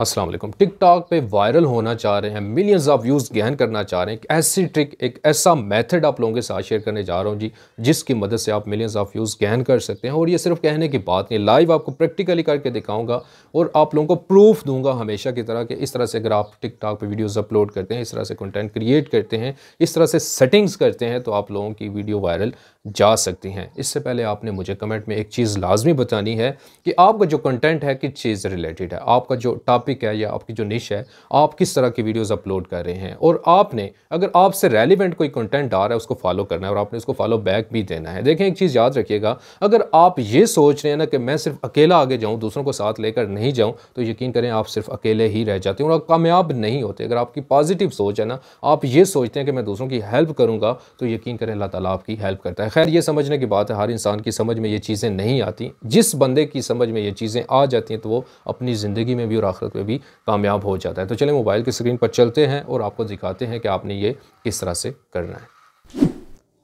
अस्सलाम वालेकुम टिकटॉक पे वायरल होना चाह रहे हैं मिलियंस ऑफ व्यूज़ गहन करना चाह रहे हैं एक ऐसी ट्रिक एक ऐसा मेथड आप लोगों के साथ शेयर करने जा रहा हूँ जी जिसकी मदद से आप मिलियंस ऑफ व्यूज़ गहन कर सकते हैं और ये सिर्फ कहने की बात नहीं लाइव आपको प्रैक्टिकली करके दिखाऊंगा और आप लोगों को प्रूफ दूंगा हमेशा की तरह कि इस तरह से अगर आप टिकटॉक पर वीडियोज़ अपलोड करते हैं इस तरह से कंटेंट क्रिएट करते हैं इस तरह से सेटिंग्स करते हैं तो आप लोगों की वीडियो वायरल जा सकती हैं इससे पहले आपने मुझे कमेंट में एक चीज़ लाजमी बतानी है कि आपका जो कंटेंट है किस चीज़ रिलेटेड है आपका जो टॉप टॉपिक है या आपकी जो निश है आप किस तरह की वीडियोस अपलोड कर रहे हैं और आपने अगर आपसे रेलिवेंट कोई कंटेंट आ रहा है उसको फॉलो करना है और आपने उसको फॉलो बैक भी देना है देखें एक चीज़ याद रखिएगा अगर आप ये सोच रहे हैं ना कि मैं सिर्फ अकेला आगे जाऊँ दूसरों को साथ लेकर नहीं जाऊँ तो यकीन करें आप सिर्फ अकेले ही रह जाते हैं और आप कामयाब नहीं होते अगर आपकी पॉजिटिव सोच है ना आप ये सोचते हैं कि मैं दूसरों की हेल्प करूँगा तो यकीन करें अल्लाह ताली आपकी हेल्प करता है खैर ये समझने की बात है हर इंसान की समझ में ये चीज़ें नहीं आती जिस बंदे की समझ में ये चीज़ें आ जाती हैं तो वो अपनी ज़िंदगी में भी और आखिरत पे भी कामयाब हो जाता है तो चलिए मोबाइल की स्क्रीन पर चलते हैं और आपको दिखाते हैं कि आपने ये किस तरह से करना है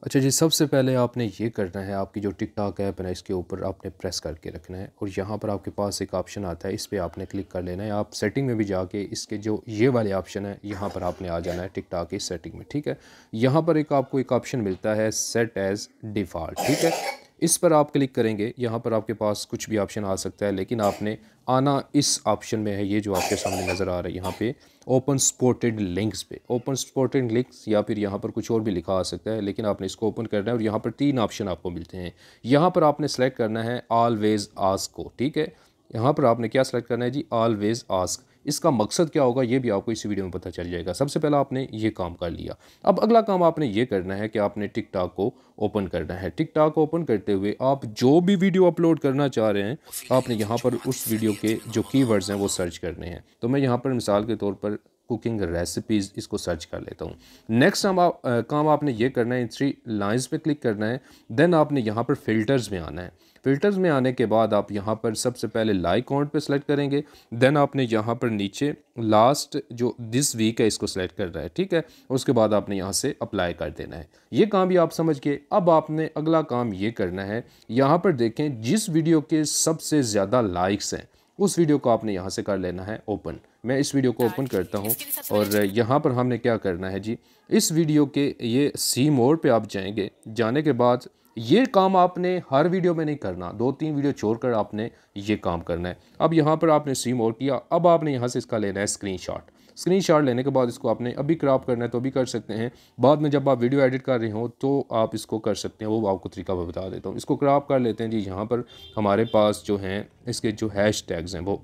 अच्छा जी सबसे पहले आपने ये करना है आपकी जो टिक टाक ऐप है ना इसके ऊपर आपने प्रेस करके रखना है और यहाँ पर आपके पास एक ऑप्शन आता है इस पर आपने क्लिक कर लेना है आप सेटिंग में भी जाके इसके जो ये वाले ऑप्शन है यहाँ पर आपने आ जाना है टिक टाक की सेटिंग में ठीक है यहाँ पर एक आपको एक ऑप्शन मिलता है सेट एज़ डिफ़ाल्ट ठीक है इस पर आप क्लिक करेंगे यहाँ पर आपके पास कुछ भी ऑप्शन आ सकता है लेकिन आपने आना इस ऑप्शन में है ये जो आपके सामने नज़र आ रहा है यहाँ पे ओपन स्पोर्टेड लिंक्स पे ओपन स्पोर्टेड लिंक्स या फिर यहाँ पर कुछ और भी लिखा आ सकता है लेकिन आपने इसको ओपन करना है और यहाँ पर तीन ऑप्शन आपको मिलते हैं यहाँ पर आपने सेलेक्ट करना है ऑलवेज़ आस्क को ठीक है यहाँ पर आपने क्या सेलेक्ट करना है जी ऑलवेज़ आस्क इसका मकसद क्या होगा ये भी आपको इसी वीडियो में पता चल जाएगा सबसे पहला आपने ये काम कर लिया अब अगला काम आपने ये करना है कि आपने टिकटॉक को ओपन करना है टिकटॉक ओपन करते हुए आप जो भी वीडियो अपलोड करना चाह रहे हैं आपने यहाँ पर उस वीडियो के जो कीवर्ड्स हैं वो सर्च करने हैं तो मैं यहाँ पर मिसाल के तौर पर कुकिंग रेसिपीज़ इसको सर्च कर लेता हूँ नेक्स्ट हम आप आ, काम आपने ये करना है थ्री लाइंस पे क्लिक करना है देन आपने यहाँ पर फ़िल्टर्स में आना है फ़िल्टर्स में आने के बाद आप यहाँ पर सबसे पहले लाइक काउंट पे सेलेक्ट करेंगे देन आपने यहाँ पर नीचे लास्ट जो दिस वीक है इसको सेलेक्ट करना है ठीक है उसके बाद आपने यहाँ से अप्लाई कर देना है ये काम भी आप समझ के अब आपने अगला काम ये करना है यहाँ पर देखें जिस वीडियो के सबसे ज़्यादा लाइक्स हैं उस वीडियो को आपने यहाँ से कर लेना है ओपन मैं इस वीडियो को ओपन करता हूँ और यहाँ पर हमने क्या करना है जी इस वीडियो के ये सी मोड पे आप जाएंगे जाने के बाद ये काम आपने हर वीडियो में नहीं करना दो तीन वीडियो छोड़कर आपने ये काम करना है अब यहाँ पर आपने सी मोड किया अब आपने यहाँ से इसका लेना है शॉट स्क्रीनशॉट लेने के बाद इसको आपने अभी क्रॉप करना है तो अभी कर सकते हैं बाद में जब आप वीडियो एडिट कर रहे हो तो आप इसको कर सकते हैं वो आपको तरीका मैं बता देता हूँ इसको क्रॉप कर लेते हैं जी यहाँ पर हमारे पास जो हैं इसके जो हैश टैग्स हैं वो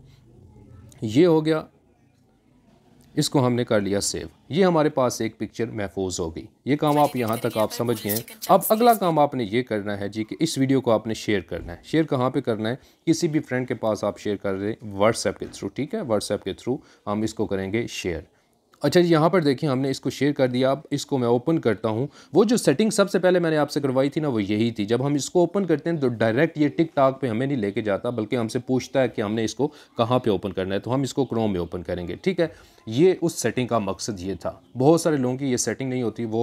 ये हो गया इसको हमने कर लिया सेव ये हमारे पास एक पिक्चर महफूज हो गई ये काम आप यहाँ तक आप समझ गए अब अगला काम आपने ये करना है जी कि इस वीडियो को आपने शेयर करना है शेयर कहाँ पे करना है किसी भी फ्रेंड के पास आप शेयर कर रहे हैं व्हाट्सएप के थ्रू ठीक है व्हाट्सएप के थ्रू हम इसको करेंगे शेयर अच्छा जी यहाँ पर देखिए हमने इसको शेयर कर दिया अब इसको मैं ओपन करता हूँ वो जो सेटिंग सबसे पहले मैंने आपसे करवाई थी ना वो यही थी जब हम इसको ओपन करते हैं तो डायरेक्ट ये टिक टाक पे हमें नहीं लेके जाता बल्कि हमसे पूछता है कि हमने इसको कहाँ पे ओपन करना है तो हम इसको क्रोम में ओपन करेंगे ठीक है ये उस सेटिंग का मकसद ये था बहुत सारे लोगों की ये सेटिंग नहीं होती वो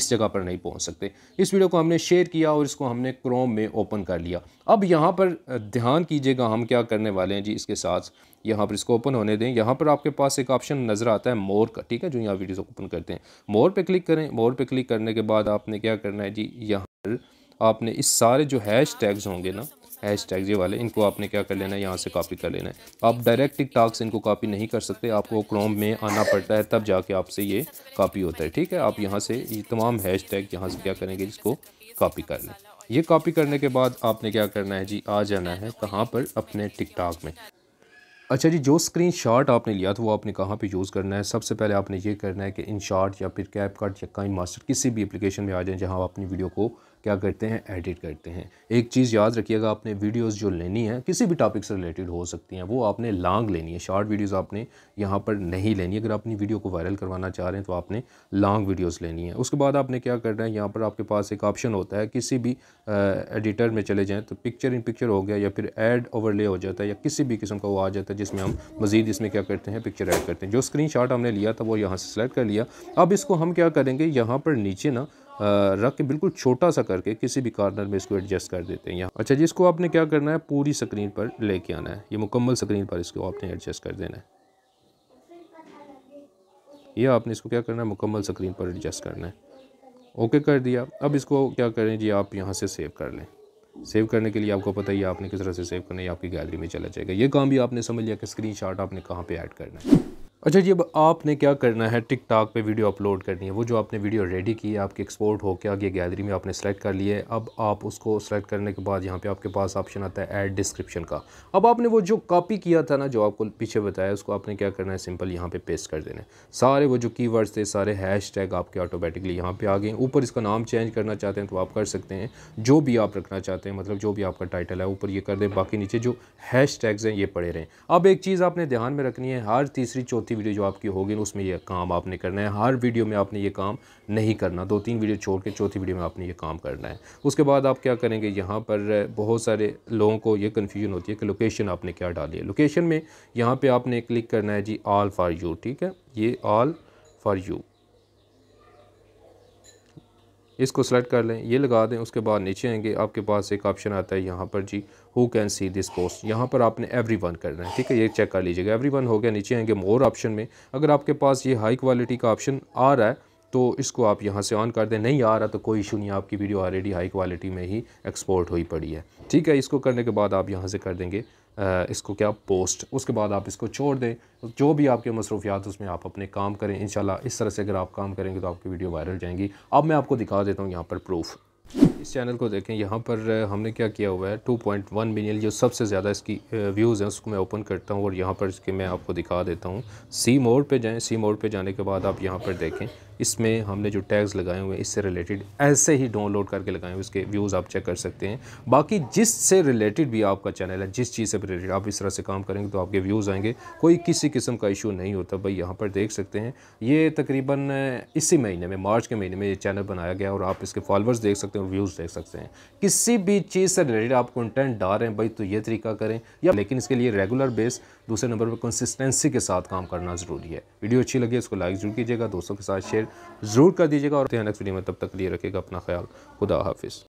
इस जगह पर नहीं पहुँच सकते इस वीडियो को हमने शेयर किया और इसको हमने क्रोम में ओपन कर लिया अब यहाँ पर ध्यान कीजिएगा हम क्या करने वाले हैं जी इसके साथ यहाँ पर इसको ओपन होने दें यहाँ पर आपके पास एक ऑप्शन नज़र आता है मोर का ठीक है जो यहाँ वीडियोस ओपन करते हैं मोर पे क्लिक करें मोर पे क्लिक करने के बाद आपने क्या करना है जी यहाँ पर आपने इस सारे जो हैश टैग्स होंगे ना हैश टैग ये वाले इनको आपने क्या कर लेना है यहाँ से कॉपी कर लेना है आप डायरेक्ट टिक टॉक से इनको कॉपी नहीं कर सकते आपको क्रोम में आना पड़ता है तब जाके आपसे ये कॉपी होता है ठीक है आप यहाँ से ये तमाम हैश टैग यहाँ से क्या करेंगे इसको कॉपी कर लें ये कॉपी करने के बाद आपने क्या करना है जी आ जाना है कहाँ पर अपने टिकटॉक में अच्छा जी जो स्क्रीन शॉट आपने लिया था वो आपने कहाँ पे यूज़ करना है सबसे पहले आपने ये करना है कि इन शॉट या फिर कैप कट या कहीं मास्टर किसी भी एप्लीकेशन में आ जाए जहाँ आप अपनी वीडियो को क्या करते हैं एडिट करते हैं एक चीज़ याद रखिएगा आपने वीडियोस जो लेनी है किसी भी टॉपिक से रिलेटेड हो सकती हैं वो आपने लॉन्ग लेनी है शॉर्ट वीडियोस आपने यहाँ पर नहीं लेनी अगर अपनी वीडियो को वायरल करवाना चाह रहे हैं तो आपने लॉन्ग वीडियोस लेनी है उसके बाद आपने क्या करना है यहाँ पर आपके पास एक ऑप्शन होता है किसी भी एडिटर में चले जाएँ तो पिक्चर इन पिक्चर हो गया या फिर एड ओवरले हो जाता है या किसी भी किस्म का वो आ जाता है जिसमें हम मज़ीद इसमें क्या करते हैं पिक्चर एड करते हैं जो स्क्रीन हमने लिया था वो यहाँ से सेलेक्ट कर लिया अब इसको हम क्या करेंगे यहाँ पर नीचे ना रख के बिल्कुल छोटा सा करके किसी भी कॉर्नर में इसको एडजस्ट कर देते हैं यहाँ अच्छा जी इसको आपने क्या करना है पूरी स्क्रीन पर लेके आना है ये मुकम्मल स्क्रीन पर इसको आपने एडजस्ट कर देना है ये आपने इसको क्या करना है मुकम्मल स्क्रीन पर एडजस्ट करना है ओके कर दिया अब इसको क्या करें जी आप यहाँ से सेव कर लें सेव करने के लिए आपको पता ही आपने किस तरह से सेव करना है आपकी गैलरी में चला जाएगा ये काम भी आपने समझ लिया कि स्क्रीनशॉट आपने कहाँ पे ऐड करना है अच्छा जी अब आपने क्या करना है टिक टाक पर वीडियो अपलोड करनी है वो जो आपने वीडियो रेडी की है आपकी एक्सपोर्ट होकर आगे गैलरी में आपने सेलेक्ट कर लिए अब आप उसको सेलेक्ट करने के बाद यहाँ पे आपके पास ऑप्शन आता है ऐड डिस्क्रिप्शन का अब आपने वो जो कॉपी किया था ना जो आपको पीछे बताया उसको आपने क्या करना है सिंपल यहाँ पर पे पेस्ट कर देना है सारे वो जो की थे सारे हैश टैग आपके ऑटोमेटिकली यहाँ पर आ गए ऊपर इसका नाम चेंज करना चाहते हैं तो आप कर सकते हैं जो भी आप रखना चाहते हैं मतलब जो भी आपका टाइटल है ऊपर ये कर दें बाकी नीचे जो हैश टैग्स हैं ये पड़े रहें अब एक चीज़ आपने ध्यान में रखनी है हर तीसरी चौथी चौथी वीडियो जो आपकी होगी ना उसमें यह काम आपने करना है हर वीडियो में आपने ये काम नहीं करना दो तीन वीडियो छोड़ के चौथी वीडियो में आपने ये काम करना है उसके बाद आप क्या करेंगे यहाँ पर बहुत सारे लोगों को ये कन्फ्यूजन होती है कि लोकेशन आपने क्या डाली है लोकेशन में यहाँ पर आपने क्लिक करना है जी आल फॉर यू ठीक है ये आल फॉर यू इसको सेलेक्ट कर लें ये लगा दें उसके बाद नीचे आएंगे आपके पास एक ऑप्शन आता है यहाँ पर जी who can see this post यहाँ पर आपने एवरी वन करना है ठीक है ये चेक कर लीजिएगा एवरी वन हो गया नीचे आएंगे मोर ऑप्शन में अगर आपके पास ये हाई क्वालिटी का ऑप्शन आ रहा है तो इसको आप यहाँ से ऑन कर दें नहीं आ रहा तो कोई इशू नहीं आपकी वीडियो ऑलरेडी हाई क्वालिटी में ही एक्सपोर्ट हुई पड़ी है ठीक है इसको करने के बाद आप यहाँ से कर देंगे इसको क्या पोस्ट उसके बाद आप इसको छोड़ दें जो भी आपके मसरूफियात उसमें आप अपने काम करें इन इस तरह से अगर आप काम करेंगे तो आपकी वीडियो वायरल जाएंगी अब मैं आपको दिखा देता हूँ यहाँ पर प्रूफ इस चैनल को देखें यहाँ पर हमने क्या किया हुआ है 2.1 मिलियन जो सबसे ज़्यादा इसकी व्यूज़ हैं उसको मैं ओपन करता हूँ और यहाँ पर इसके मैं आपको दिखा देता हूँ सी मोड पे जाएं सी मोड पे जाने के बाद आप यहाँ पर देखें इसमें हमने जो टैग्स लगाए हुए हैं इससे रिलेटेड ऐसे ही डाउनलोड करके लगाए हुए इसके व्यूज़ आप चेक कर सकते हैं बाकी जिससे रिलेटेड भी आपका चैनल है जिस चीज़ से रिलेटेड आप इस तरह से काम करेंगे तो आपके व्यूज़ आएंगे कोई किसी किस्म का इशू नहीं होता भाई यहाँ पर देख सकते हैं ये तकरीबन इसी महीने में मार्च के महीने में ये चैनल बनाया गया और आप इसके फॉलोअर्स देख सकते हैं व्यूज़ न्यूज़ देख सकते हैं किसी भी चीज़ से रिलेटेड आप कंटेंट डाल रहे हैं भाई तो ये तरीका करें या लेकिन इसके लिए रेगुलर बेस दूसरे नंबर पर कंसिस्टेंसी के साथ काम करना ज़रूरी है वीडियो अच्छी लगी इसको लाइक जरूर कीजिएगा दोस्तों के साथ शेयर ज़रूर कर दीजिएगा और नेक्स्ट वीडियो में तब तक लिए रखेगा अपना ख्याल खुदा हाफिज़